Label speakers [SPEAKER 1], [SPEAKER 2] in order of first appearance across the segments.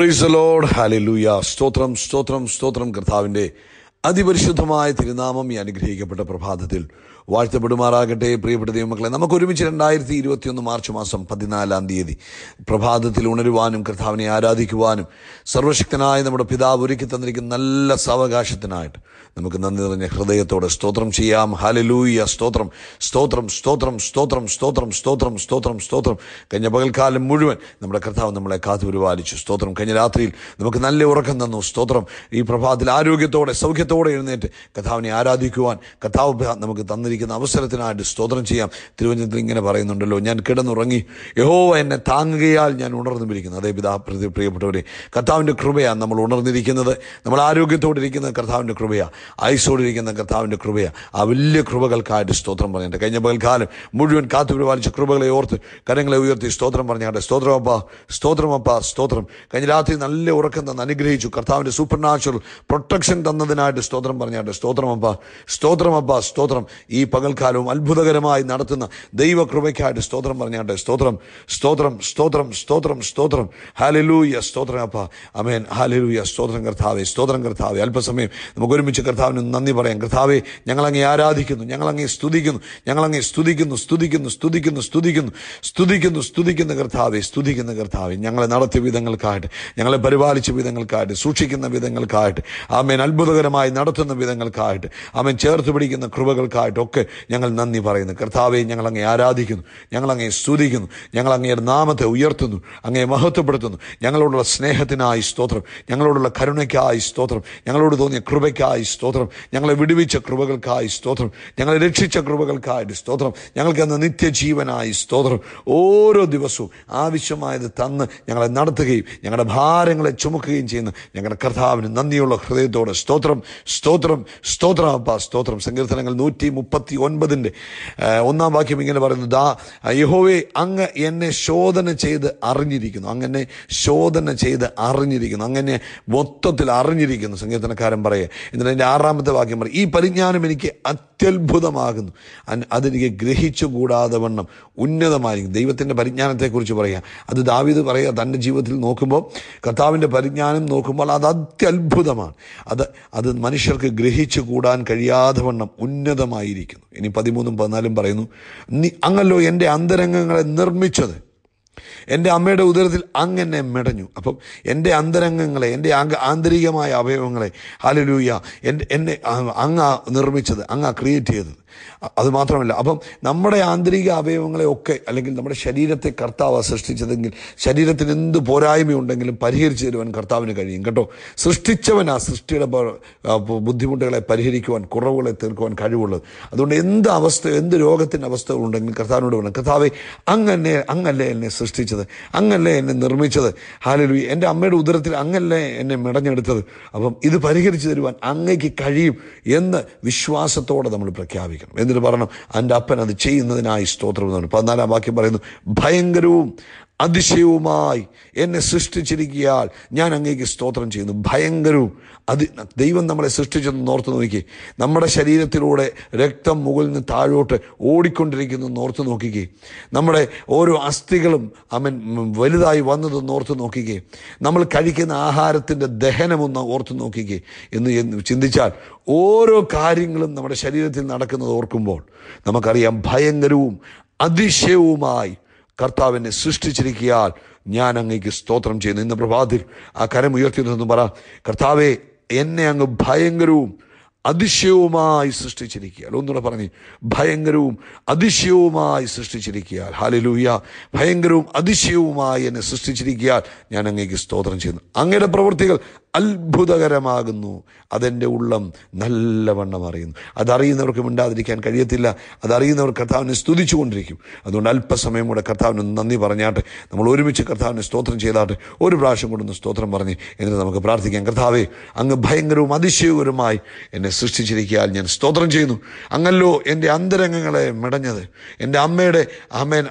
[SPEAKER 1] price load hallelujah സ്തോത്രം സ്തോത്രം സ്തോത്രം കർത്താവിൻ്റെ അതിപരിശുദ്ധമായ തിരുനാമം ഈ അനുഗ്രഹിക്കപ്പെട്ട പ്രഭാതത്തിൽ വാഴ്ത്തപ്പെടുമാറാകട്ടെ പ്രിയപ്പെട്ട ദൈവമക്കളെ നമുക്ക് ഒരുമിച്ച് രണ്ടായിരത്തി ഒന്ന് മാർച്ച് മാസം പതിനാലാം തീയതി പ്രഭാതത്തിൽ ഉണരുവാനും കർത്താവിനെ ആരാധിക്കുവാനും സർവശക്തനായ നമ്മുടെ പിതാവ് ഒരുക്കി തന്നിരിക്കുന്ന നല്ല സാവകാശത്തിനായിട്ട് നമുക്ക് നന്ദി നിറഞ്ഞ ഹൃദയത്തോടെ സ്തോത്രം ചെയ്യാം ഹാലലൂയ സ്തോത്രം സ്തോത്രം സ്തോത്രം സ്തോത്രം സ്തോത്രം സ്തോത്രം സ്തോത്രം സ്തോത്രം കഴിഞ്ഞ പകൽക്കാലം മുഴുവൻ നമ്മുടെ കർത്താവ് നമ്മളെ കാത്തു പരിപാലിച്ചു സ്തോത്രം കഴിഞ്ഞ രാത്രിയിൽ നമുക്ക് നല്ല ഉറക്കം തന്നു സ്തോത്രം ഈ പ്രഭാതത്തിൽ ആരോഗ്യത്തോടെ സൗഖ്യത്തോടെ എഴുന്നേറ്റ് കഥാവിനെ ആരാധിക്കുവാൻ കഥാവ് നമുക്ക് തന്നിരിക്കുന്നു ഇരിക്കുന്ന അവസരത്തിനായിട്ട് സ്തോത്രം ചെയ്യാം തിരുവഞ്ചത്തിൽ ഇങ്ങനെ പറയുന്നുണ്ടല്ലോ ഞാൻ കിടന്നുറങ്ങി യഹോവ എന്നെ താങ്ങുകയാൽ ഞാൻ ഉണർന്നു പിരിക്കുന്നു അതേ പിതാ പ്രിയപ്പെട്ടവരെ കർത്താവിൻ്റെ കൃപയാണ് നമ്മൾ ഉണർന്നിരിക്കുന്നത് നമ്മൾ ആരോഗ്യത്തോടെ ഇരിക്കുന്ന കർത്താവിൻ്റെ കൃപയാണ് ഐസോടിരിക്കുന്ന കർത്താവിൻ്റെ കൃപയാണ് ആ വലിയ കൃപകൾക്കായിട്ട് സ്തോത്രം പറഞ്ഞിട്ട് കഴിഞ്ഞ പകൽക്കാലം മുഴുവൻ കാത്തു പരിപാലിച്ച കൃപകളെ ഓർത്ത് കരങ്ങളെ ഉയർത്തി സ്തോത്രം പറഞ്ഞാട്ടെ സ്തോത്രമപ്പ സ്തോത്രമപ്പ സ്തോത്രം കഴിഞ്ഞ രാത്രി നല്ല ഉറക്കം തന്ന് അനുഗ്രഹിച്ചു കർത്താവിൻ്റെ സൂപ്പർ നാച്ചുറൽ പ്രൊട്ടക്ഷൻ തന്നതിനായിട്ട് സ്തോത്രം പറഞ്ഞാട്ടെ സ്തോത്രമപ്പ സ്തോത്രമപ്പ സ്തോത്രം ഈ ഈ പകൽക്കാലവും അത്ഭുതകരമായി നടത്തുന്ന ദൈവകൃപയ്ക്കായിട്ട് സ്തോത്രം പറഞ്ഞാട്ടെ സ്തോത്രം സ്തോത്രം സ്തോത്രം സ്തോത്രം സ്തോത്രം ഹാലലൂയ സ്തോത്രം അപ്പ അമേൻ ഹാലലൂയ സ്തോത്രം കർത്താവേ സ്തോത്രം കർത്താവേ അല്പസമയം നമുക്ക് ഒരുമിച്ച് കർത്താവിന് നന്ദി പറയാം കർത്താവെ ഞങ്ങളങ്ങെ ആരാധിക്കുന്നു ഞങ്ങളങ്ങെ സ്തുതിക്കുന്നു ഞങ്ങളങ്ങെ സ്തുതിക്കുന്നു സ്തുതിക്കുന്നു സ്തുതിക്കുന്നു സ്തുതിക്കുന്നു സ്തുതിക്കുന്നു സ്തുതിക്കുന്ന കർത്താവെ സ്തുതിക്കുന്ന കർത്താവെ ഞങ്ങളെ നടത്തിയ വിധങ്ങൾക്കായിട്ട് ഞങ്ങളെ പരിപാലിച്ച വിധങ്ങൾക്കായിട്ട് സൂക്ഷിക്കുന്ന വിധങ്ങൾക്കായിട്ട് ആമേൻ അത്ഭുതകരമായി നടത്തുന്ന വിധങ്ങൾക്കായിട്ട് ആമേൻ ചേർത്ത് പിടിക്കുന്ന കൃപകൾക്കായിട്ട് ഒക്കെ ഞങ്ങൾ നന്ദി പറയുന്നു കർത്താവെ ഞങ്ങൾ അങ്ങേ ആരാധിക്കുന്നു ഞങ്ങൾ അങ്ങേ സ്തുതിക്കുന്നു ഞങ്ങൾ അങ്ങയുടെ നാമത്തെ ഉയർത്തുന്നു അങ്ങേ മഹത്വപ്പെടുത്തുന്നു ഞങ്ങളോടുള്ള സ്നേഹത്തിനായി സ്തോത്രം ഞങ്ങളോടുള്ള കരുണയ്ക്കായി സ്തോത്രം ഞങ്ങളോട് തോന്നിയ കൃപയ്ക്കായി സ്തോത്രം ഞങ്ങളെ വിടുവിച്ച കൃപകൾക്കായി സ്തോത്രം ഞങ്ങളെ രക്ഷിച്ച കൃപകൾക്കായിട്ട് സ്തോത്രം ഞങ്ങൾക്ക് അന്ന് നിത്യജീവനായി സ്തോത്രം ഓരോ ദിവസവും ആവശ്യമായത് തന്ന് ഞങ്ങളെ നടത്തുകയും ഞങ്ങളുടെ ഭാരങ്ങളെ ചുമക്കുകയും ചെയ്യുന്ന ഞങ്ങളുടെ കർത്താവിന് നന്ദിയുള്ള ഹൃദയത്തോടെ സ്തോത്രം സ്തോത്രം സ്തോത്രം അപ്പ സ്തോത്രം സങ്കീർത്തനങ്ങൾ നൂറ്റി മുപ്പത്തി മുപ്പത്തി ഒൻപതിൻ്റെ ഒന്നാം വാക്യം ഇങ്ങനെ പറയുന്നു ദാ യഹോവെ അങ്ങ് എന്നെ ശോധന ചെയ്ത് അറിഞ്ഞിരിക്കുന്നു അങ്ങനെ ശോധന ചെയ്ത് അറിഞ്ഞിരിക്കുന്നു അങ്ങനെ മൊത്തത്തിൽ അറിഞ്ഞിരിക്കുന്നു സങ്കീർത്തനക്കാരൻ പറയുക എന്നിട്ട് എൻ്റെ ആറാമത്തെ വാക്യം പറയും ഈ പരിജ്ഞാനം എനിക്ക് അത്യത്ഭുതമാകുന്നു അതെനിക്ക് ഗ്രഹിച്ചുകൂടാതെ വണ്ണം ഉന്നതമായിരിക്കും ദൈവത്തിൻ്റെ പരിജ്ഞാനത്തെക്കുറിച്ച് പറയാം അത് ദാവിത് പറയുക തൻ്റെ ജീവിതത്തിൽ നോക്കുമ്പോൾ കർത്താവിൻ്റെ പരിജ്ഞാനം നോക്കുമ്പോൾ അത് അത്യത്ഭുതമാണ് അത് അത് മനുഷ്യർക്ക് ഗ്രഹിച്ചു കൂടാൻ കഴിയാതെ വണ്ണം ഉന്നതമായിരിക്കും ഇരിക്കുന്നു ഇനി പതിമൂന്നും പതിനാലും പറയുന്നു നീ അങ്ങല്ലോ എൻ്റെ അന്തരംഗങ്ങളെ നിർമ്മിച്ചത് എൻ്റെ അമ്മയുടെ ഉദരത്തിൽ അങ്ങനെ മെടഞ്ഞു അപ്പം എൻ്റെ അന്തരംഗങ്ങളെ എൻ്റെ അംഗ ആന്തരികമായ അവയവങ്ങളെ ഹാലലൂയ എൻ്റെ എന്നെ അങ്ങ നിർമ്മിച്ചത് അങ്ങ ക്രിയേറ്റ് ചെയ്തത് അതുമാത്രമല്ല അപ്പം നമ്മുടെ ആന്തരിക അവയവങ്ങളെ ഒക്കെ അല്ലെങ്കിൽ നമ്മുടെ ശരീരത്തെ കർത്താവ് സൃഷ്ടിച്ചതെങ്കിൽ ശരീരത്തിന് എന്ത് പോരായ്മയുണ്ടെങ്കിലും പരിഹരിച്ചു തരുവാൻ കർത്താവിന് കഴിയും കേട്ടോ സൃഷ്ടിച്ചവൻ ആ സൃഷ്ടിയുടെ ബുദ്ധിമുട്ടുകളെ പരിഹരിക്കുവാൻ കുറവുകളെ തീർക്കുവാൻ കഴിവുള്ളത് അതുകൊണ്ട് എന്ത് അവസ്ഥ എന്ത് രോഗത്തിൻ്റെ അവസ്ഥ ഉണ്ടെങ്കിലും കർത്താവിനോട് വേണം കർത്താവെ അങ്ങനെ അങ്ങല്ലേ എന്നെ സൃഷ്ടിച്ചത് അങ്ങല്ലേ എന്നെ നിർമ്മിച്ചത് ഹാലലു എൻ്റെ അമ്മയുടെ ഉദരത്തിൽ അങ്ങല്ലേ എന്നെ മെടഞ്ഞെടുത്തത് അപ്പം ഇത് പരിഹരിച്ചു തരുവാൻ അങ്ങയ്ക്ക് കഴിയും എന്ന് വിശ്വാസത്തോടെ നമ്മൾ പ്രഖ്യാപിക്കും സ്വീകരിക്കണം എന്നിട്ട് പറയണം എൻ്റെ അപ്പൻ അത് ചെയ്യുന്നതിനായി സ്തോത്രം എന്നാണ് പതിനാലാം വാക്യം പറയുന്നു ഭയങ്കരവും അതിശയവുമായി എന്നെ സൃഷ്ടിച്ചിരിക്കിയാൽ ഞാൻ അങ്ങേക്ക് സ്തോത്രം ചെയ്യുന്നു ഭയങ്കരവും അത് ദൈവം നമ്മളെ സൃഷ്ടിച്ചെന്ന് ഓർത്ത് നോക്കി നമ്മുടെ ശരീരത്തിലൂടെ രക്തം മുകളിൽ നിന്ന് താഴോട്ട് ഓടിക്കൊണ്ടിരിക്കുന്നു ഓർത്ത് നോക്കിക്കേ നമ്മുടെ ഓരോ അസ്ഥികളും അവൻ വലുതായി വന്നതെന്ന് ഓർത്ത് നോക്കിക്കേ നമ്മൾ കഴിക്കുന്ന ആഹാരത്തിൻ്റെ ദഹനമൊന്ന് ഓർത്ത് നോക്കിക്കേ എന്ന് ചിന്തിച്ചാൽ ഓരോ കാര്യങ്ങളും നമ്മുടെ ശരീരത്തിൽ നടക്കുന്നത് ഓർക്കുമ്പോൾ നമുക്കറിയാം ഭയങ്കരവും അതിശയവുമായി കർത്താവിനെ സൃഷ്ടിച്ചിരിക്കിയാൽ ഞാൻ അങ്ങേക്ക് സ്തോത്രം ചെയ്യുന്നു ഇന്ന് പ്രഭാതിൽ ആ കരം ഉയർത്തി നിന്നും പറ കർത്താവെ എന്നെ അങ്ങ് ഭയങ്കരവും അതിശയവുമായി സൃഷ്ടിച്ചിരിക്കുകയാൽ ഒന്നുകൂടെ പറഞ്ഞു ഭയങ്കരവും അതിശയവുമായി സൃഷ്ടിച്ചിരിക്കുകയാൽ ഹാലലൂയ ഭയങ്കരവും അതിശയവുമായി എന്നെ സൃഷ്ടിച്ചിരിക്കുകയാൽ ഞാൻ അങ്ങേക്ക് സ്തോത്രം ചെയ്യുന്നു അങ്ങയുടെ പ്രവൃത്തികൾ അത്ഭുതകരമാകുന്നു അതെൻ്റെ ഉള്ളം നല്ലവണ്ണം അറിയുന്നു അതറിയുന്നവർക്ക് മിണ്ടാതിരിക്കാൻ കഴിയത്തില്ല അതറിയുന്നവർ കർത്താവിനെ കൊണ്ടിരിക്കും അതുകൊണ്ട് അല്പസമയം കൂടെ കർത്താവിന് നന്ദി പറഞ്ഞാട്ടെ നമ്മൾ ഒരുമിച്ച് കർത്താവിനെ സ്തോത്രം ചെയ്താട്ടെ ഒരു പ്രാവശ്യം കൊണ്ടൊന്ന് സ്തോത്രം പറഞ്ഞ് എന്നിട്ട് നമുക്ക് പ്രാർത്ഥിക്കാം കർത്താവേ അങ്ങ് ഭയങ്കരവും അതിശയകരമായി എന്നെ സൃഷ്ടിച്ചിരിക്കാൻ ഞാൻ സ്തോത്രം ചെയ്യുന്നു അങ്ങല്ലോ എൻ്റെ അന്തരംഗങ്ങളെ മെടഞ്ഞത് എൻ്റെ അമ്മയുടെ അമ്മേൻ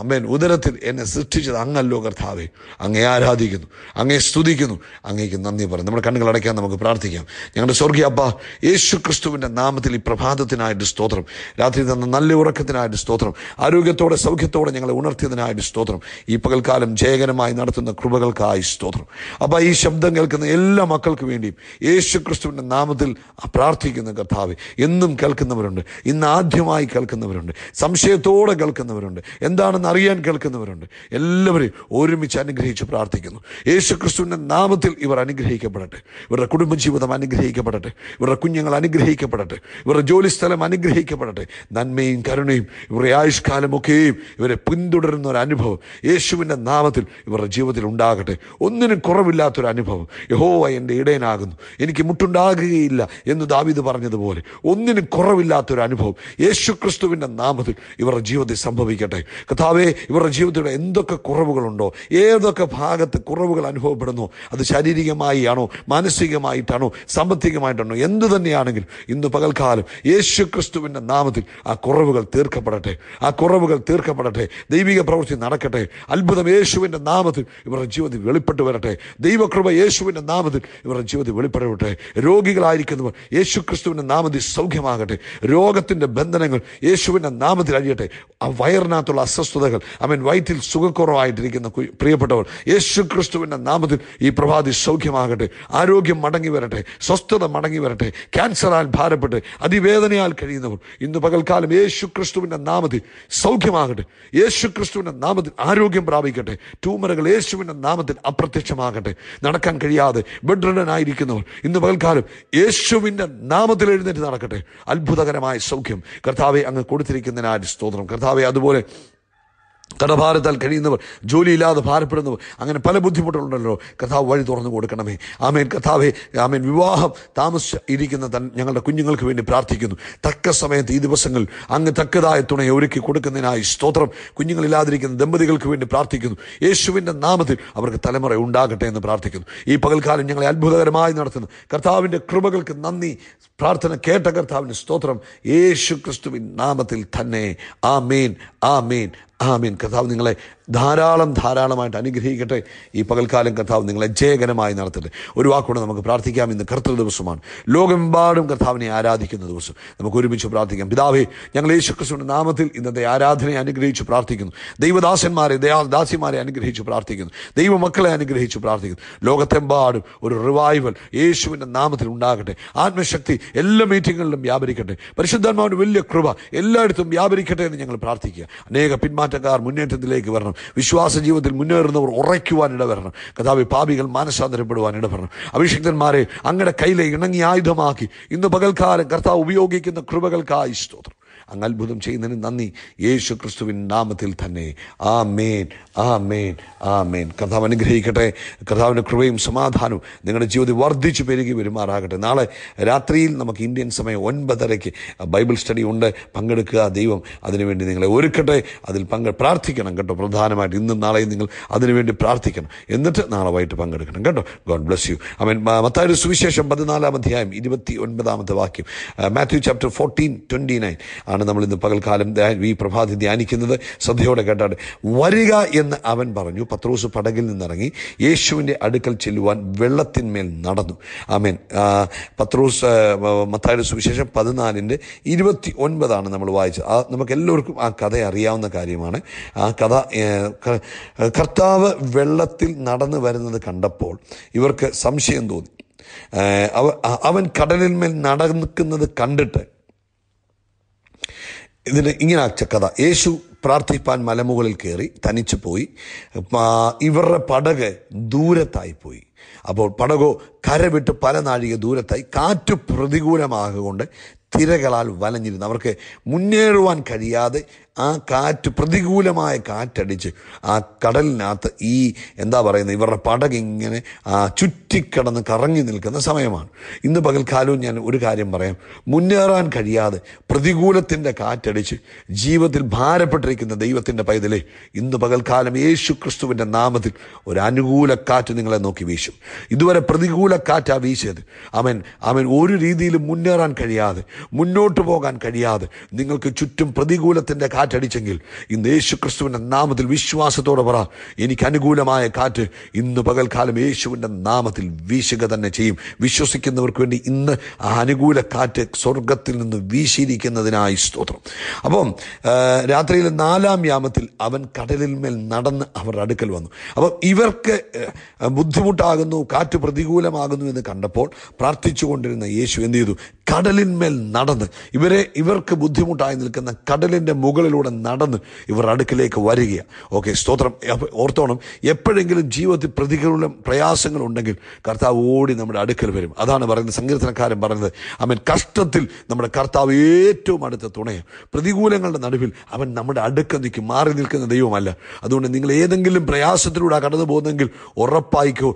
[SPEAKER 1] അമ്മേൻ ഉദരത്തിൽ എന്നെ സൃഷ്ടിച്ചത് അങ്ങല്ലോ കർത്താവേ അങ്ങേ ആരാധിക്കുന്നു അങ്ങേ സ്തുതിക്കുന്നു അങ്ങേക്ക് നന്ദി നന്ദി പറയും നമ്മുടെ അടയ്ക്കാൻ നമുക്ക് പ്രാർത്ഥിക്കാം ഞങ്ങളുടെ സ്വർഗീയ അബ്ബ യേശു ക്രിസ്തുവിൻ്റെ നാമത്തിൽ ഈ പ്രഭാതത്തിനായിട്ട് സ്തോത്രം രാത്രി തന്ന നല്ല ഉറക്കത്തിനായിട്ട് സ്തോത്രം ആരോഗ്യത്തോടെ സൗഖ്യത്തോടെ ഞങ്ങളെ ഉണർത്തിയതിനായിട്ട് സ്തോത്രം ഈ പകൽക്കാലം ജയകരമായി നടത്തുന്ന കൃപകൾക്കായി സ്തോത്രം അപ്പോൾ ഈ ശബ്ദം കേൾക്കുന്ന എല്ലാ മക്കൾക്ക് വേണ്ടിയും യേശു ക്രിസ്തുവിൻ്റെ നാമത്തിൽ പ്രാർത്ഥിക്കുന്ന കർത്താവ് എന്നും കേൾക്കുന്നവരുണ്ട് ഇന്ന് ആദ്യമായി കേൾക്കുന്നവരുണ്ട് സംശയത്തോടെ കേൾക്കുന്നവരുണ്ട് എന്താണെന്ന് അറിയാൻ കേൾക്കുന്നവരുണ്ട് എല്ലാവരെയും ഒരുമിച്ച് അനുഗ്രഹിച്ച് പ്രാർത്ഥിക്കുന്നു യേശു ക്രിസ്തുവിൻ്റെ നാമത്തിൽ ഇവർ അനുഗ്രഹിക്കും അനുഗ്രഹിക്കപ്പെടട്ടെ ഇവരുടെ കുടുംബജീവിതം അനുഗ്രഹിക്കപ്പെടട്ടെ ഇവരുടെ കുഞ്ഞുങ്ങൾ അനുഗ്രഹിക്കപ്പെടട്ടെ ഇവരുടെ ജോലിസ്ഥലം അനുഗ്രഹിക്കപ്പെടട്ടെ നന്മയും കരുണയും ഇവരുടെ ആയുഷ്കാലമൊക്കെയും ഇവരെ പിന്തുടരുന്ന ഒരു അനുഭവം യേശുവിൻ്റെ നാമത്തിൽ ഇവരുടെ ജീവിതത്തിൽ ഉണ്ടാകട്ടെ ഒന്നിനും കുറവില്ലാത്തൊരു അനുഭവം യഹോവ എൻ്റെ ഇടയനാകുന്നു എനിക്ക് മുട്ടുണ്ടാകുകയില്ല എന്ന് ദാവിദ് പറഞ്ഞതുപോലെ ഒന്നിനും കുറവില്ലാത്തൊരു അനുഭവം യേശു ക്രിസ്തുവിൻ്റെ നാമത്തിൽ ഇവരുടെ ജീവിതത്തിൽ സംഭവിക്കട്ടെ കഥാവേ ഇവരുടെ ജീവിതത്തിൽ എന്തൊക്കെ കുറവുകളുണ്ടോ ഏതൊക്കെ ഭാഗത്ത് കുറവുകൾ അനുഭവപ്പെടുന്നു അത് ശാരീരികമായി വഴിയാണോ മാനസികമായിട്ടാണോ സാമ്പത്തികമായിട്ടാണോ എന്തു തന്നെയാണെങ്കിലും ഇന്ന് പകൽക്കാലം യേശു ക്രിസ്തുവിൻ്റെ നാമത്തിൽ ആ കുറവുകൾ തീർക്കപ്പെടട്ടെ ആ കുറവുകൾ തീർക്കപ്പെടട്ടെ ദൈവിക പ്രവൃത്തി നടക്കട്ടെ അത്ഭുതം യേശുവിൻ്റെ നാമത്തിൽ ഇവരുടെ ജീവിതത്തിൽ വെളിപ്പെട്ട് വരട്ടെ ദൈവകൃപ യേശുവിൻ്റെ നാമത്തിൽ ഇവരുടെ ജീവിതത്തിൽ വെളിപ്പെടട്ടെ രോഗികളായിരിക്കുന്നവർ യേശു ക്രിസ്തുവിൻ്റെ നാമത്തിൽ സൗഖ്യമാകട്ടെ രോഗത്തിൻ്റെ ബന്ധനങ്ങൾ യേശുവിൻ്റെ നാമത്തിൽ അഴിയട്ടെ ആ വയറിനകത്തുള്ള അസ്വസ്ഥതകൾ അവൻ വയറ്റിൽ സുഖക്കുറവായിട്ടിരിക്കുന്ന പ്രിയപ്പെട്ടവർ യേശു ക്രിസ്തുവിൻ്റെ നാമത്തിൽ ഈ പ്രഭാതി സൗഖ്യമാകട്ടെ ഉണ്ടാകട്ടെ ആരോഗ്യം മടങ്ങി വരട്ടെ സ്വസ്ഥത മടങ്ങി വരട്ടെ ക്യാൻസറാൽ ഭാരപ്പെട്ട് അതിവേദനയാൽ കഴിയുന്നവർ ഇന്ന് പകൽക്കാലം യേശു ക്രിസ്തുവിൻ്റെ നാമത്തിൽ സൗഖ്യമാകട്ടെ യേശു ക്രിസ്തുവിൻ്റെ നാമത്തിൽ ആരോഗ്യം പ്രാപിക്കട്ടെ ട്യൂമറുകൾ യേശുവിൻ്റെ നാമത്തിൽ അപ്രത്യക്ഷമാകട്ടെ നടക്കാൻ കഴിയാതെ ബെഡ്രിഡനായിരിക്കുന്നവർ ഇന്ന് പകൽക്കാലം യേശുവിൻ്റെ നാമത്തിൽ എഴുന്നേറ്റ് നടക്കട്ടെ അത്ഭുതകരമായ സൗഖ്യം കർത്താവെ അങ്ങ് കൊടുത്തിരിക്കുന്നതിനാൽ സ്തോത്രം കർത്താവെ അതുപോലെ കടഭാരത്താൽ കഴിയുന്നവർ ജോലിയില്ലാതെ ഭാരപ്പെടുന്നവർ അങ്ങനെ പല ബുദ്ധിമുട്ടുകളുണ്ടല്ലോ കഥാവ് വഴി തുറന്നു കൊടുക്കണമേ ആമേൻ കഥാവേ ആമേൻ വിവാഹം താമസിച്ച് ഇരിക്കുന്ന തൻ ഞങ്ങളുടെ കുഞ്ഞുങ്ങൾക്ക് വേണ്ടി പ്രാർത്ഥിക്കുന്നു തക്ക സമയത്ത് ഈ ദിവസങ്ങൾ അങ്ങ് തക്കതായ തുണയെ ഒരുക്കി കൊടുക്കുന്നതിനായി സ്തോത്രം കുഞ്ഞുങ്ങളില്ലാതിരിക്കുന്ന ദമ്പതികൾക്ക് വേണ്ടി പ്രാർത്ഥിക്കുന്നു യേശുവിൻ്റെ നാമത്തിൽ അവർക്ക് തലമുറ ഉണ്ടാകട്ടെ എന്ന് പ്രാർത്ഥിക്കുന്നു ഈ പകൽക്കാലം ഞങ്ങളെ അത്ഭുതകരമായി നടത്തുന്നു കർത്താവിൻ്റെ കൃപകൾക്ക് നന്ദി പ്രാർത്ഥന കേട്ട കർത്താവിൻ്റെ സ്തോത്രം യേശു ക്രിസ്തുവിൻ നാമത്തിൽ തന്നെ ആ മീൻ ആ മീൻ ആമീൻ കഥാവ് നിങ്ങളെ ധാരാളം ധാരാളമായിട്ട് അനുഗ്രഹിക്കട്ടെ ഈ പകൽക്കാലം കർത്താവ് നിങ്ങളെ ജയകരമായി നടത്തട്ടെ ഒരു വാക്കുകൊണ്ട് നമുക്ക് പ്രാർത്ഥിക്കാം ഇന്ന് കർത്തൃ ദിവസമാണ് ലോകമെമ്പാടും കർത്താവിനെ ആരാധിക്കുന്ന ദിവസം നമുക്ക് ഒരുമിച്ച് പ്രാർത്ഥിക്കാം പിതാവേ ഞങ്ങൾ യേശുക്രിസ്തുവിൻ്റെ നാമത്തിൽ ഇന്നത്തെ ആരാധനയെ അനുഗ്രഹിച്ച് പ്രാർത്ഥിക്കുന്നു ദൈവദാസന്മാരെ ദയാദാസിമാരെ അനുഗ്രഹിച്ച് പ്രാർത്ഥിക്കുന്നു ദൈവമക്കളെ അനുഗ്രഹിച്ച് പ്രാർത്ഥിക്കുന്നു ലോകത്തെമ്പാടും ഒരു റിവൈവൽ യേശുവിൻ്റെ നാമത്തിൽ ഉണ്ടാകട്ടെ ആത്മശക്തി എല്ലാ മീറ്റിങ്ങുകളിലും വ്യാപരിക്കട്ടെ പരിശുദ്ധന്മാരുടെ വലിയ കൃപ എല്ലായിടത്തും വ്യാപരിക്കട്ടെ എന്ന് ഞങ്ങൾ പ്രാർത്ഥിക്കുക അനേക പിന്മാറ്റക്കാർ മുന്നേറ്റത്തിലേക്ക് വരണം വിശ്വാസ ജീവിതത്തിൽ മുന്നേറുന്നവർ ഉറയ്ക്കുവാൻ ഇടവരണം കഥാവി പാപികൾ മാനസാന്തരപ്പെടുവാൻ ഇടവരണം അഭിഷിക്തന്മാരെ അങ്ങയുടെ കയ്യിലെ ഇണങ്ങി ആയുധമാക്കി ഇന്ന് പകൽക്കാലം കർത്താവ് ഉപയോഗിക്കുന്ന കൃപകൾക്കായി സ്തോത്രം അങ്ങ് അത്ഭുതം ചെയ്യുന്നതിന് നന്ദി യേശു ക്രിസ്തുവിൻ നാമത്തിൽ തന്നെ ആ മേൻ ആ മേൻ ആ മേൻ കഥാവ് അനുഗ്രഹിക്കട്ടെ കഥാവിൻ്റെ കൃപയും സമാധാനവും നിങ്ങളുടെ ജീവിതം വർദ്ധിച്ചു പെരുകി വരുമാറാകട്ടെ നാളെ രാത്രിയിൽ നമുക്ക് ഇന്ത്യൻ സമയം ഒൻപതരയ്ക്ക് ബൈബിൾ സ്റ്റഡി ഉണ്ട് പങ്കെടുക്കുക ദൈവം അതിനുവേണ്ടി നിങ്ങളെ ഒരുക്കട്ടെ അതിൽ പങ്കെ പ്രാർത്ഥിക്കണം കേട്ടോ പ്രധാനമായിട്ട് ഇന്നും നാളെയും നിങ്ങൾ അതിനുവേണ്ടി പ്രാർത്ഥിക്കണം എന്നിട്ട് നാളെ വൈകിട്ട് പങ്കെടുക്കണം കേട്ടോ God bless you I mean മത്തായൊരു സുവിശേഷം പതിനാലാം അധ്യായം ഇരുപത്തി ഒൻപതാമത്തെ വാക്യം Matthew chapter fourteen twenty nine ആണ് നമ്മൾ ഇന്ന് പകൽക്കാലം ഈ പ്രഭാതി ധ്യാനിക്കുന്നത് ശ്രദ്ധയോടെ കേട്ടാണ് വരിക എന്ന് അവൻ പറഞ്ഞു പത്രോസ് പടകിൽ നിന്നിറങ്ങി യേശുവിൻ്റെ അടുക്കൽ ചെല്ലുവാൻ വെള്ളത്തിന്മേൽ നടന്നു ആമേൻ പത്രോസ് മത്തായുടെ സുവിശേഷം പതിനാലിൻ്റെ ഇരുപത്തി ഒൻപതാണ് നമ്മൾ വായിച്ചത് ആ നമുക്ക് എല്ലാവർക്കും ആ കഥ അറിയാവുന്ന കാര്യമാണ് ആ കഥ കർത്താവ് വെള്ളത്തിൽ നടന്നു വരുന്നത് കണ്ടപ്പോൾ ഇവർക്ക് സംശയം തോന്നി അവൻ കടലിന്മേൽ നടക്കുന്നത് കണ്ടിട്ട് ഇതിന് ഇങ്ങനെ കഥ യേശു പ്രാർത്ഥിപ്പാൻ മലമുകളിൽ കയറി തനിച്ചു പോയി ഇവരുടെ പടക് ദൂരത്തായി പോയി അപ്പോൾ പടകോ കരവിട്ട് പല നാഴിക ദൂരത്തായി കാറ്റ് പ്രതികൂലമാകൊണ്ട് തിരകളാൽ വലഞ്ഞിരുന്നു അവർക്ക് മുന്നേറുവാൻ കഴിയാതെ ആ കാറ്റ് പ്രതികൂലമായ കാറ്റടിച്ച് ആ കടലിനകത്ത് ഈ എന്താ പറയുന്നത് ഇവരുടെ പടകിങ്ങനെ ആ ചുറ്റിക്കിടന്ന് കറങ്ങി നിൽക്കുന്ന സമയമാണ് ഇന്ന് പകൽക്കാലവും ഞാൻ ഒരു കാര്യം പറയാം മുന്നേറാൻ കഴിയാതെ പ്രതികൂലത്തിൻ്റെ കാറ്റടിച്ച് ജീവിതത്തിൽ ഭാരപ്പെട്ടിരിക്കുന്ന ദൈവത്തിൻ്റെ പൈതലെ ഇന്ന് പകൽക്കാലം യേശു ക്രിസ്തുവിൻ്റെ നാമത്തിൽ ഒരു അനുകൂല കാറ്റ് നിങ്ങളെ നോക്കി വീശും ഇതുവരെ പ്രതികൂല കാറ്റാ വീശിയത് അവൻ അവൻ ഒരു രീതിയിലും മുന്നേറാൻ കഴിയാതെ മുന്നോട്ട് പോകാൻ കഴിയാതെ നിങ്ങൾക്ക് ചുറ്റും പ്രതികൂലത്തിൻ്റെ കാറ്റടിച്ചെങ്കിൽ ഇന്ന് യേശു ക്രിസ്തുവിൻ്റെ നാമത്തിൽ വിശ്വാസത്തോടെ പറ എനിക്ക് അനുകൂലമായ കാറ്റ് ഇന്ന് പകൽക്കാലം യേശുവിൻ്റെ നാമത്തിൽ വീശുക തന്നെ ചെയ്യും വിശ്വസിക്കുന്നവർക്ക് വേണ്ടി ഇന്ന് ആ അനുകൂല കാറ്റ് സ്വർഗത്തിൽ നിന്ന് വീശിയിരിക്കുന്നതിനായി സ്തോത്രം അപ്പം രാത്രിയിലെ നാലാം യാമത്തിൽ അവൻ മേൽ നടന്ന് അവർ അടുക്കൽ വന്നു അപ്പം ഇവർക്ക് ബുദ്ധിമുട്ടാകുന്നു കാറ്റ് പ്രതികൂലമാകുന്നു എന്ന് കണ്ടപ്പോൾ പ്രാർത്ഥിച്ചുകൊണ്ടിരുന്ന യേശു എന്ത് ചെയ്തു കടലിന്മേൽ നടന്ന് ഇവരെ ഇവർക്ക് ബുദ്ധിമുട്ടായി നിൽക്കുന്ന കടലിൻ്റെ മുകളിലൂടെ നടന്ന് ഇവർ അടുക്കിലേക്ക് വരികയാണ് ഓക്കെ സ്തോത്രം ഓർത്തോണം എപ്പോഴെങ്കിലും ജീവിതത്തിൽ പ്രതികൂലം പ്രയാസങ്ങൾ ഉണ്ടെങ്കിൽ കർത്താവ് ഓടി നമ്മുടെ അടുക്കൽ വരും അതാണ് പറയുന്നത് സങ്കീർത്തനക്കാരൻ പറയുന്നത് അവൻ കഷ്ടത്തിൽ നമ്മുടെ കർത്താവ് ഏറ്റവും അടുത്ത തുണയ പ്രതികൂലങ്ങളുടെ നടുവിൽ അവൻ നമ്മുടെ അടുക്ക നിൽക്കും മാറി നിൽക്കുന്ന ദൈവമല്ല അതുകൊണ്ട് നിങ്ങൾ ഏതെങ്കിലും പ്രയാസത്തിലൂടെ കടന്നു പോകുന്നെങ്കിൽ ഉറപ്പായിക്കോ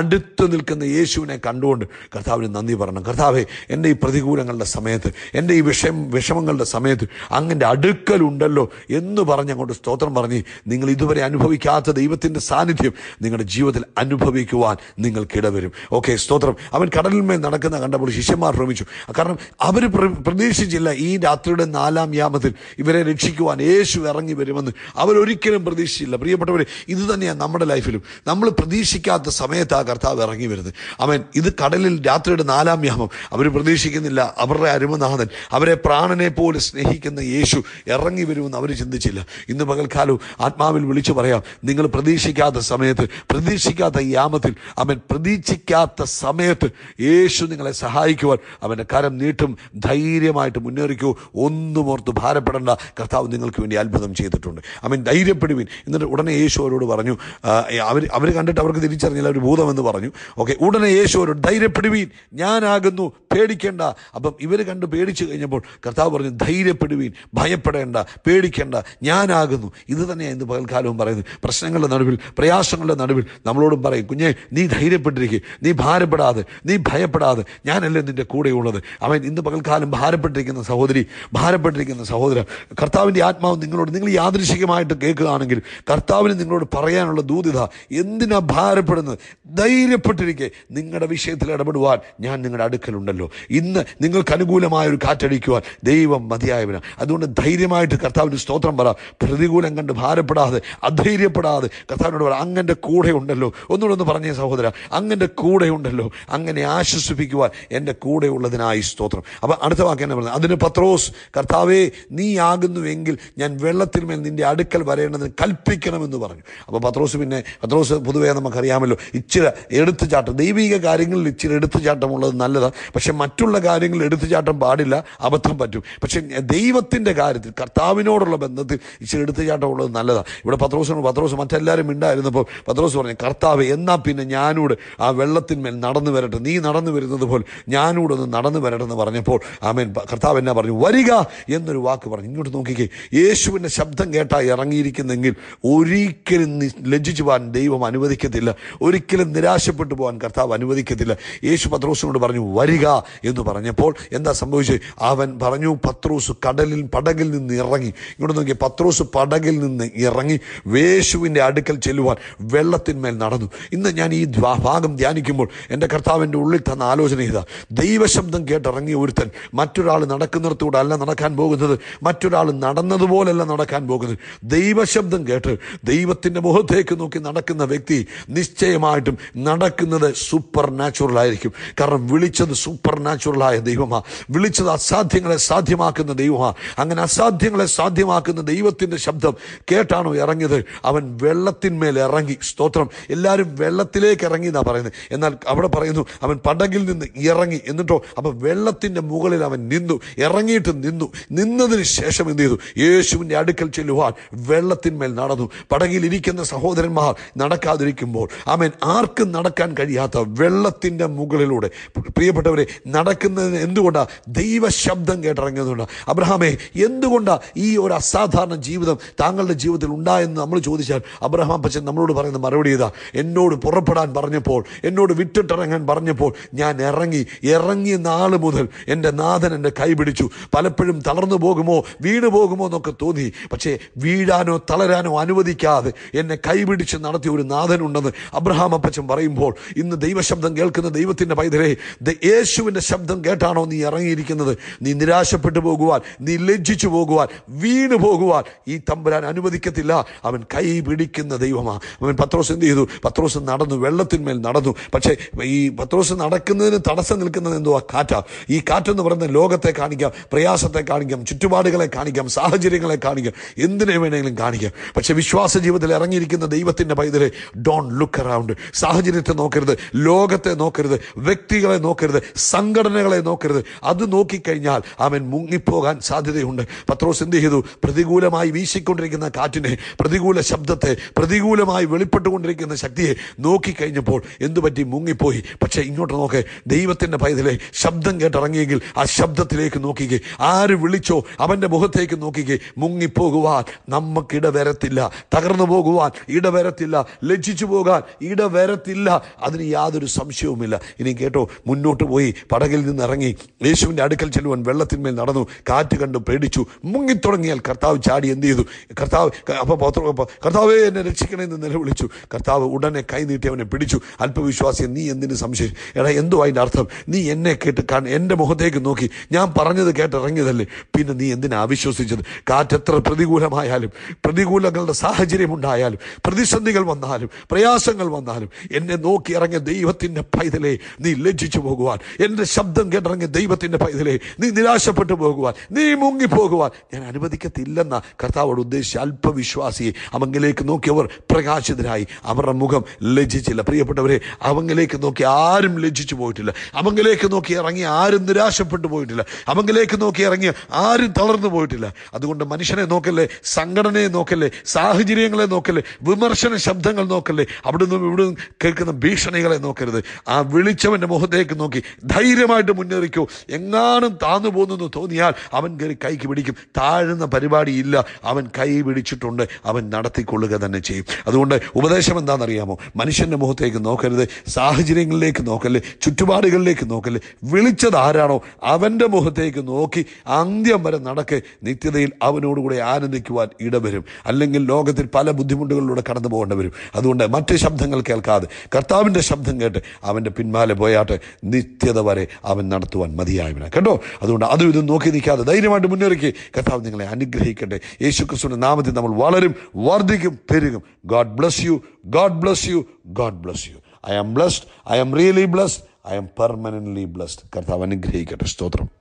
[SPEAKER 1] അടുത്ത് നിൽക്കുന്ന യേശുവിനെ കണ്ടുകൊണ്ട് കർത്താവിന് നന്ദി പറയണം കർത്താവെ എൻ്റെ ഈ പ്രതികൂലങ്ങളുടെ സമയത്ത് എൻ്റെ ഈ വിഷം വിഷമങ്ങളുടെ സമയത്ത് അങ്ങൻ്റെ അടുക്കലുണ്ടല്ലോ എന്ന് പറഞ്ഞ് അങ്ങോട്ട് സ്തോത്രം പറഞ്ഞ് നിങ്ങൾ ഇതുവരെ അനുഭവിക്കാത്ത ദൈവത്തിൻ്റെ സാന്നിധ്യം നിങ്ങളുടെ ജീവിതത്തിൽ അനുഭവിക്കുവാൻ നിങ്ങൾക്കിടവരും ഓക്കെ സ്തോത്രം അവൻ കടലിന്മേൽ നടക്കുന്ന കണ്ടപ്പോൾ ശിഷ്യന്മാർ ശ്രമിച്ചു കാരണം അവർ പ്രതീക്ഷിച്ചില്ല ഈ രാത്രിയുടെ നാലാം യാമത്തിൽ ഇവരെ രക്ഷിക്കുവാൻ യേശു ഇറങ്ങി വരുമെന്ന് അവരൊരിക്കലും പ്രതീക്ഷിച്ചില്ല പ്രിയപ്പെട്ടവരെ ഇത് തന്നെയാണ് നമ്മുടെ ലൈഫിലും നമ്മൾ പ്രതീക്ഷിക്കാത്ത സമയത്ത് ആ കർത്താവ് ഇറങ്ങി വരുന്നത് അവൻ ഇത് കടലിൽ രാത്രിയുടെ നാലാം യാമം അവർ പ്രതീക്ഷിക്കും പ്രതീക്ഷിക്കുന്നില്ല അവരുടെ അരുമനാഥൻ അവരെ പ്രാണനെ പോലെ സ്നേഹിക്കുന്ന യേശു ഇറങ്ങി വരുമെന്ന് അവർ ചിന്തിച്ചില്ല ഇന്ന് പകൽക്കാലം ആത്മാവിൽ വിളിച്ചു പറയാം നിങ്ങൾ പ്രതീക്ഷിക്കാത്ത സമയത്ത് പ്രതീക്ഷിക്കാത്ത യാമത്തിൽ അവൻ പ്രതീക്ഷിക്കാത്ത സമയത്ത് യേശു നിങ്ങളെ സഹായിക്കുവാൻ അവൻ്റെ കരം നീട്ടും ധൈര്യമായിട്ട് മുന്നേറിക്കോ ഒന്നും ഓർത്ത് ഭാരപ്പെടേണ്ട കർത്താവ് നിങ്ങൾക്ക് വേണ്ടി അത്ഭുതം ചെയ്തിട്ടുണ്ട് അവൻ ധൈര്യപ്പെടുവിൻ എന്നിട്ട് ഉടനെ യേശു അവരോട് പറഞ്ഞു അവർ അവർ കണ്ടിട്ട് അവർക്ക് തിരിച്ചറിഞ്ഞില്ല ഒരു ഭൂതമെന്ന് പറഞ്ഞു ഓക്കെ ഉടനെ യേശു അവരോട് ധൈര്യപ്പെടുവിൻ ഞാനാകുന്നു പേടിക്കേണ്ട അപ്പം ഇവർ കണ്ട് പേടിച്ചു കഴിഞ്ഞപ്പോൾ കർത്താവ് പറഞ്ഞു ധൈര്യപ്പെടുവീൻ ഭയപ്പെടേണ്ട പേടിക്കേണ്ട ഞാനാകുന്നു ഇത് തന്നെയാണ് ഇന്ന് പകൽക്കാലവും പറയുന്നത് പ്രശ്നങ്ങളുടെ നടുവിൽ പ്രയാസങ്ങളുടെ നടുവിൽ നമ്മളോടും പറയും കുഞ്ഞെ നീ ധൈര്യപ്പെട്ടിരിക്കുക നീ ഭാരപ്പെടാതെ നീ ഭയപ്പെടാതെ ഞാനല്ലേ നിൻ്റെ കൂടെയുള്ളത് അവൻ ഇന്ന് പകൽക്കാലം ഭാരപ്പെട്ടിരിക്കുന്ന സഹോദരി ഭാരപ്പെട്ടിരിക്കുന്ന സഹോദരൻ കർത്താവിൻ്റെ ആത്മാവ് നിങ്ങളോട് നിങ്ങൾ യാദൃശികമായിട്ട് കേൾക്കുകയാണെങ്കിൽ കർത്താവിന് നിങ്ങളോട് പറയാനുള്ള ദൂതിത എന്തിനാ ഭാരപ്പെടുന്നത് ധൈര്യപ്പെട്ടിരിക്കെ നിങ്ങളുടെ വിഷയത്തിൽ ഇടപെടുവാൻ ഞാൻ നിങ്ങളുടെ അടുക്കലുണ്ടല്ലോ ഉണ്ടല്ലോ ഇന്ന് നിങ്ങൾക്ക് അനുകൂലമായ ഒരു കാറ്റടിക്കുവാൻ ദൈവം മതിയായവനാണ് അതുകൊണ്ട് ധൈര്യമായിട്ട് കർത്താവിന് സ്തോത്രം പറ പ്രതികൂലം കണ്ട് ഭാരപ്പെടാതെ അധൈര്യപ്പെടാതെ കർത്താവിനോട് പറ അങ്ങൻ്റെ കൂടെ ഉണ്ടല്ലോ ഒന്നുകൂടെ പറഞ്ഞേ സഹോദര അങ്ങൻ്റെ കൂടെ ഉണ്ടല്ലോ അങ്ങനെ ആശ്വസിപ്പിക്കുവാൻ എൻ്റെ കൂടെ ഉള്ളതിനായി സ്തോത്രം അപ്പം അടുത്ത എന്നെ പറഞ്ഞത് അതിന് പത്രോസ് കർത്താവേ നീ ആകുന്നുവെങ്കിൽ ഞാൻ വെള്ളത്തിന്മേൽ നിന്റെ അടുക്കൽ വരേണ്ടതിന് കൽപ്പിക്കണമെന്ന് പറഞ്ഞു അപ്പോൾ പത്രോസ് പിന്നെ പത്രോസ് പൊതുവേ നമുക്കറിയാമല്ലോ ഇച്ചിര എടുത്തുചാട്ടം ദൈവിക കാര്യങ്ങളിൽ ഇച്ചിരി എടുത്തുചാട്ടമുള്ളത് നല്ലതാണ് പക്ഷേ പക്ഷെ മറ്റുള്ള കാര്യങ്ങൾ എടുത്തുചാട്ടം പാടില്ല അബദ്ധം പറ്റും പക്ഷെ ദൈവത്തിൻ്റെ കാര്യത്തിൽ കർത്താവിനോടുള്ള ബന്ധത്തിൽ ഇച്ചിരി ചാട്ടം ഉള്ളത് നല്ലതാണ് ഇവിടെ പത്രോസിനോട് പത്രോസ് മറ്റെല്ലാവരും ഉണ്ടായിരുന്നപ്പോൾ പത്രോസ് പറഞ്ഞു കർത്താവ് എന്നാൽ പിന്നെ ഞാനൂടെ ആ വെള്ളത്തിന്മേൽ നടന്നു വരട്ടെ നീ നടന്നു വരുന്നത് പോലെ ഞാനൂടെ ഒന്ന് നടന്നു വരട്ടെ എന്ന് പറഞ്ഞപ്പോൾ ആമേൻ കർത്താവ് എന്നാ പറഞ്ഞു വരിക എന്നൊരു വാക്ക് പറഞ്ഞു ഇങ്ങോട്ട് നോക്കിക്കേ യേശുവിൻ്റെ ശബ്ദം കേട്ടാൽ ഇറങ്ങിയിരിക്കുന്നെങ്കിൽ ഒരിക്കലും ലജ്ജിച്ചു പോകാൻ ദൈവം അനുവദിക്കത്തില്ല ഒരിക്കലും നിരാശപ്പെട്ടു പോകാൻ കർത്താവ് അനുവദിക്കത്തില്ല യേശു പത്രോസിനോട് പറഞ്ഞു വരിക എന്ന് പറഞ്ഞപ്പോൾ എന്താ സംഭവിച്ചത് അവൻ പറഞ്ഞു പത്രൂസ് കടലിൽ പടകിൽ നിന്ന് ഇറങ്ങി ഇങ്ങോട്ട് നോക്കി പത്രൂസ് പടകിൽ നിന്ന് ഇറങ്ങി വേശുവിൻ്റെ അടുക്കൽ ചെല്ലുവാൻ വെള്ളത്തിന്മേൽ നടന്നു ഇന്ന് ഞാൻ ഈ ഭാഗം ധ്യാനിക്കുമ്പോൾ എൻ്റെ കർത്താവിൻ്റെ ഉള്ളിൽ തന്ന ആലോചന ഇതാ ദൈവശബ്ദം കേട്ടിറങ്ങിയ ഒരുത്തൻ മറ്റൊരാൾ നടക്കുന്നിടത്തൂടെ അല്ല നടക്കാൻ പോകുന്നത് മറ്റൊരാൾ നടന്നതുപോലല്ല നടക്കാൻ പോകുന്നത് ദൈവശബ്ദം കേട്ട് ദൈവത്തിൻ്റെ മുഖത്തേക്ക് നോക്കി നടക്കുന്ന വ്യക്തി നിശ്ചയമായിട്ടും നടക്കുന്നത് സൂപ്പർ നാച്ചുറൽ ആയിരിക്കും കാരണം വിളിച്ചത് സൂപ്പർ സൂപ്പർ ദൈവമാ ദൈവമാണ് വിളിച്ചത് അസാധ്യങ്ങളെ സാധ്യമാക്കുന്ന ദൈവമാണ് അങ്ങനെ അസാധ്യങ്ങളെ സാധ്യമാക്കുന്ന ദൈവത്തിൻ്റെ ശബ്ദം കേട്ടാണോ ഇറങ്ങിയത് അവൻ വെള്ളത്തിന്മേൽ ഇറങ്ങി സ്തോത്രം എല്ലാവരും വെള്ളത്തിലേക്ക് ഇറങ്ങി എന്നാണ് പറയുന്നത് എന്നാൽ അവിടെ പറയുന്നു അവൻ പടകിൽ നിന്ന് ഇറങ്ങി എന്നിട്ടോ അപ്പം വെള്ളത്തിൻ്റെ മുകളിൽ അവൻ നിന്നു ഇറങ്ങിയിട്ട് നിന്നു നിന്നതിന് ശേഷം എന്ത് ചെയ്തു യേശുവിൻ്റെ അടുക്കൽ ചെല്ലുവാൻ വെള്ളത്തിന്മേൽ നടന്നു പടകിൽ ഇരിക്കുന്ന സഹോദരന്മാർ നടക്കാതിരിക്കുമ്പോൾ അവൻ ആർക്കും നടക്കാൻ കഴിയാത്ത വെള്ളത്തിൻ്റെ മുകളിലൂടെ പ്രിയപ്പെട്ടവരെ നടക്കുന്നത് എന്തുകൊണ്ടാണ് ദൈവശബ്ദം കേട്ടിറങ്ങിയതുകൊണ്ട് അബ്രഹാമേ എന്തുകൊണ്ടാണ് ഈ ഒരു അസാധാരണ ജീവിതം താങ്കളുടെ ജീവിതത്തിൽ ഉണ്ടായെന്ന് നമ്മൾ ചോദിച്ചാൽ അബ്രഹാം അപ്പച്ചൻ നമ്മളോട് പറയുന്ന മറുപടി ഇതാ എന്നോട് പുറപ്പെടാൻ പറഞ്ഞപ്പോൾ എന്നോട് വിട്ടിട്ടിറങ്ങാൻ പറഞ്ഞപ്പോൾ ഞാൻ ഇറങ്ങി ഇറങ്ങിയ നാൾ മുതൽ എൻ്റെ നാഥൻ എൻ്റെ കൈ പിടിച്ചു പലപ്പോഴും തളർന്നു പോകുമോ വീണു പോകുമോ എന്നൊക്കെ തോന്നി പക്ഷേ വീഴാനോ തളരാനോ അനുവദിക്കാതെ എന്നെ കൈപിടിച്ച് നടത്തിയ ഒരു നാഥനുണ്ടെന്ന് അബ്രഹാം അപ്പച്ചൻ പറയുമ്പോൾ ഇന്ന് ദൈവശബ്ദം കേൾക്കുന്ന ദൈവത്തിൻ്റെ പൈതലെ യേശുവിൻ യേശുവിൻ്റെ ശബ്ദം കേട്ടാണോ നീ ഇറങ്ങിയിരിക്കുന്നത് നീ നിരാശപ്പെട്ടു പോകുവാൻ നീ ലജ്ജിച്ചു പോകുവാൻ വീണു പോകുവാൻ ഈ തമ്പുരാൻ അനുവദിക്കത്തില്ല അവൻ കൈ പിടിക്കുന്ന ദൈവമാണ് അവൻ പത്രോസ് എന്ത് ചെയ്തു പത്രോസ് നടന്നു വെള്ളത്തിന്മേൽ നടന്നു പക്ഷേ ഈ പത്രോസ് നടക്കുന്നതിന് തടസ്സം നിൽക്കുന്നത് എന്തോ കാറ്റാ ഈ കാറ്റെന്ന് പറയുന്ന ലോകത്തെ കാണിക്കാം പ്രയാസത്തെ കാണിക്കാം ചുറ്റുപാടുകളെ കാണിക്കാം സാഹചര്യങ്ങളെ കാണിക്കാം എന്തിനെ വേണമെങ്കിലും കാണിക്കാം പക്ഷേ വിശ്വാസ ജീവിതത്തിൽ ഇറങ്ങിയിരിക്കുന്ന ദൈവത്തിൻ്റെ പൈതലെ ഡോൺ ലുക്ക് അറൗണ്ട് സാഹചര്യത്തെ നോക്കരുത് ലോകത്തെ നോക്കരുത് വ്യക്തികളെ നോക്കരുത് സംഘടനകളെ നോക്കരുത് അത് നോക്കിക്കഴിഞ്ഞാൽ അവൻ മുങ്ങിപ്പോകാൻ സാധ്യതയുണ്ട് പത്രോസ് എന്ത് ചെയ്തു പ്രതികൂലമായി വീശിക്കൊണ്ടിരിക്കുന്ന കാറ്റിനെ പ്രതികൂല ശബ്ദത്തെ പ്രതികൂലമായി വെളിപ്പെട്ടുകൊണ്ടിരിക്കുന്ന ശക്തിയെ നോക്കിക്കഴിഞ്ഞപ്പോൾ എന്തുപറ്റി മുങ്ങിപ്പോയി പക്ഷേ ഇങ്ങോട്ട് നോക്ക് ദൈവത്തിൻ്റെ പൈതലെ ശബ്ദം കേട്ടിറങ്ങിയെങ്കിൽ ആ ശബ്ദത്തിലേക്ക് നോക്കിക്കെ ആര് വിളിച്ചോ അവൻ്റെ മുഖത്തേക്ക് നോക്കിക്കെ മുങ്ങിപ്പോകുവാൻ നമുക്കിട വരത്തില്ല തകർന്നു പോകുവാൻ വരത്തില്ല ലജ്ജിച്ചു പോകാൻ വരത്തില്ല അതിന് യാതൊരു സംശയവുമില്ല ഇനി കേട്ടോ മുന്നോട്ട് പോയി പടകിൽ നിന്ന് ഇറങ്ങി യേശുവിൻ്റെ അടുക്കൽ ചെല്ലുവാൻ വെള്ളത്തിന്മേൽ നടന്നു കാറ്റ് കണ്ടു പേടിച്ചു മുങ്ങിത്തുടങ്ങിയാൽ കർത്താവ് ചാടി എന്ത് ചെയ്തു കർത്താവ് അപ്പോൾ കർത്താവേ എന്നെ രക്ഷിക്കണമെന്ന് നിലവിളിച്ചു കർത്താവ് ഉടനെ കൈനീട്ടി അവനെ പിടിച്ചു അല്പവിശ്വാസിയെ നീ എന്തിനു സംശയം എടാ എന്തോ അതിൻ്റെ അർത്ഥം നീ എന്നെ കേട്ട് കാണ എൻ്റെ മുഖത്തേക്ക് നോക്കി ഞാൻ പറഞ്ഞത് കേട്ടിറങ്ങിയതല്ലേ പിന്നെ നീ എന്തിനാ അവിശ്വസിച്ചത് കാറ്റെത്ര പ്രതികൂലമായാലും പ്രതികൂലങ്ങളുടെ സാഹചര്യം ഉണ്ടായാലും പ്രതിസന്ധികൾ വന്നാലും പ്രയാസങ്ങൾ വന്നാലും എന്നെ നോക്കി ഇറങ്ങിയ ദൈവത്തിൻ്റെ പൈതലെ നീ ലജ്ജിച്ചു പോകുവാൻ എൻ്റെ ശബ്ദം കേട്ടിറങ്ങി ദൈവത്തിൻ്റെ പൈതലേ നീ നിരാശപ്പെട്ടു പോകുവാൻ നീ മുങ്ങിപ്പോകുവാൻ ഞാൻ അനുവദിക്കത്തില്ലെന്ന കർത്താവോട് ഉദ്ദേശിച്ച അല്പവിശ്വാസിയെ അവങ്ങിലേക്ക് നോക്കിയവർ പ്രകാശിതരായി അവരുടെ മുഖം ലജ്ജിച്ചില്ല പ്രിയപ്പെട്ടവരെ അവങ്ങിലേക്ക് നോക്കി ആരും ലജ്ജിച്ചു പോയിട്ടില്ല അവങ്കിലേക്ക് നോക്കി ഇറങ്ങി ആരും നിരാശപ്പെട്ടു പോയിട്ടില്ല അവങ്കിലേക്ക് നോക്കി ഇറങ്ങി ആരും തളർന്നു പോയിട്ടില്ല അതുകൊണ്ട് മനുഷ്യനെ നോക്കല്ലേ സംഘടനയെ നോക്കല്ലേ സാഹചര്യങ്ങളെ നോക്കല്ലേ വിമർശന ശബ്ദങ്ങൾ നോക്കല്ലേ അവിടെ ഇവിടുന്ന് കേൾക്കുന്ന ഭീഷണികളെ നോക്കരുത് ആ വിളിച്ചവന്റെ മുഖത്തേക്ക് നോക്കി ധൈര്യമായിട്ട് മുന്നേറിക്കോ എങ്ങാനും താന്നു പോകുന്നു തോന്നിയാൽ അവൻ കയറി കൈക്ക് പിടിക്കും താഴ്ന്ന പരിപാടിയില്ല അവൻ കൈ പിടിച്ചിട്ടുണ്ട് അവൻ നടത്തിക്കൊള്ളുക തന്നെ ചെയ്യും അതുകൊണ്ട് ഉപദേശം എന്താണെന്നറിയാമോ മനുഷ്യൻ്റെ മുഖത്തേക്ക് നോക്കരുത് സാഹചര്യങ്ങളിലേക്ക് നോക്കല്ലേ ചുറ്റുപാടുകളിലേക്ക് നോക്കല്ലേ വിളിച്ചത് ആരാണോ അവൻ്റെ മുഖത്തേക്ക് നോക്കി അന്ത്യം വരെ നടക്ക് നിത്യതയിൽ അവനോടുകൂടെ ആനന്ദിക്കുവാൻ ഇടവരും അല്ലെങ്കിൽ ലോകത്തിൽ പല ബുദ്ധിമുട്ടുകളിലൂടെ കടന്നു പോകേണ്ടി വരും അതുകൊണ്ട് മറ്റ് ശബ്ദങ്ങൾ കേൾക്കാതെ കർത്താവിൻ്റെ ശബ്ദം കേട്ട് അവൻ്റെ പിന്മാലെ പോയാട്ട് നിത്യത വരെ അവൻ നടത്തുവാൻ മതിയായവനാണ് കേട്ടോ അതുകൊണ്ട് അതും ഇതും നോക്കി നിൽക്കാതെ ധൈര്യമായിട്ട് മുന്നേറിക്ക് കർത്താവ് നിങ്ങളെ അനുഗ്രഹിക്കട്ടെ യേശു ക്രിസ്തുവിൻ്റെ നാമത്തിൽ നമ്മൾ വളരും വർദ്ധിക്കും പെരുകും God bless you God bless you God bless you I am blessed I am really blessed I am permanently blessed കർത്താവ് അനുഗ്രഹിക്കട്ടെ സ്തോത്രം